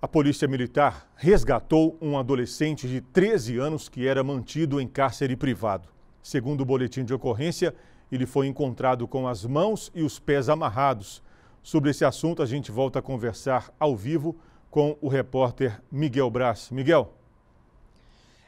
A polícia militar resgatou um adolescente de 13 anos que era mantido em cárcere privado. Segundo o boletim de ocorrência, ele foi encontrado com as mãos e os pés amarrados. Sobre esse assunto, a gente volta a conversar ao vivo com o repórter Miguel Brás. Miguel.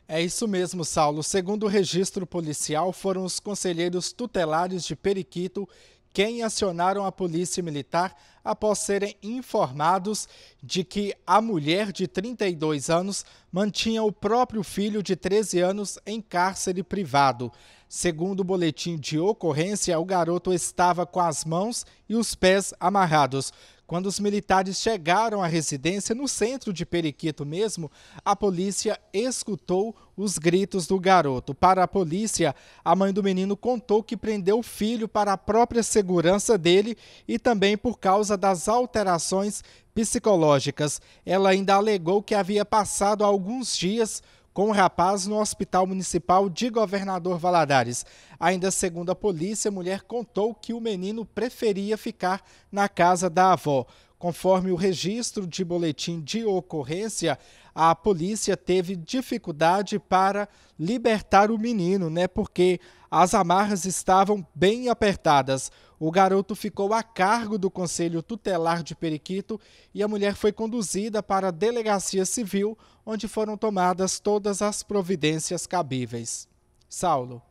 É isso mesmo, Saulo. Segundo o registro policial, foram os conselheiros tutelares de Periquito quem acionaram a polícia militar após serem informados de que a mulher de 32 anos mantinha o próprio filho de 13 anos em cárcere privado. Segundo o boletim de ocorrência, o garoto estava com as mãos e os pés amarrados. Quando os militares chegaram à residência, no centro de Periquito mesmo, a polícia escutou os gritos do garoto. Para a polícia, a mãe do menino contou que prendeu o filho para a própria segurança dele e também por causa causa das alterações psicológicas. Ela ainda alegou que havia passado alguns dias com o rapaz no Hospital Municipal de Governador Valadares. Ainda segundo a polícia, a mulher contou que o menino preferia ficar na casa da avó. Conforme o registro de boletim de ocorrência, a polícia teve dificuldade para libertar o menino, né? Porque as amarras estavam bem apertadas. O garoto ficou a cargo do Conselho Tutelar de Periquito e a mulher foi conduzida para a delegacia civil, onde foram tomadas todas as providências cabíveis. Saulo.